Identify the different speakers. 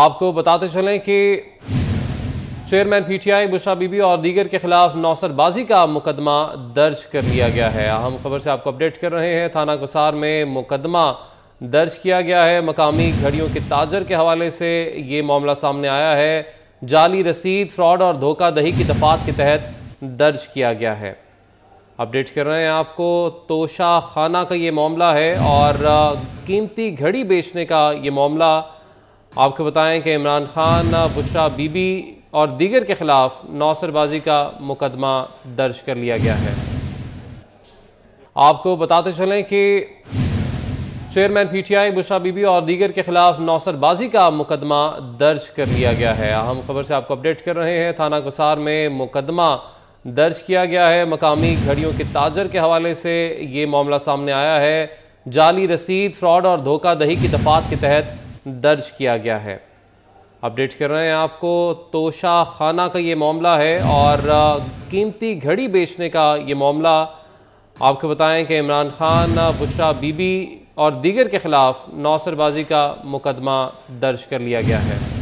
Speaker 1: आपको बताते चलें कि चेयरमैन पीटीआई बुशा बीबी और दीगर के खिलाफ नौसरबाजी का मुकदमा दर्ज कर लिया गया है अहम खबर से आपको अपडेट कर रहे हैं थाना कुसार में मुकदमा दर्ज किया गया है मकामी घड़ियों के ताजर के हवाले से ये मामला सामने आया है जाली रसीद फ्रॉड और धोखाधही की दफात के तहत दर्ज किया गया है अपडेट कर रहे हैं आपको तोशा खाना का ये मामला है और कीमती घड़ी बेचने का ये मामला आपको बताएं कि इमरान खान बुशरा बीबी और दीगर के खिलाफ नौसरबाजी का मुकदमा दर्ज कर लिया गया है आपको बताते चलें कि चेयरमैन पीटीआई बुशरा बीबी और दीगर के खिलाफ नौसरबाजी का मुकदमा दर्ज कर लिया गया है अहम खबर से आपको अपडेट कर रहे हैं थाना कुसार में मुकदमा दर्ज किया गया है मकामी घड़ियों के ताजर के हवाले से ये मामला सामने आया है जाली रसीद फ्रॉड और दही की दफात के तहत दर्ज किया गया है अपडेट कर रहे हैं आपको तोशा खाना का ये मामला है और कीमती घड़ी बेचने का ये मामला आपको बताएं कि इमरान खान बुशरा बीबी और दीगर के ख़िलाफ़ नौसरबाजी का मुकदमा दर्ज कर लिया गया है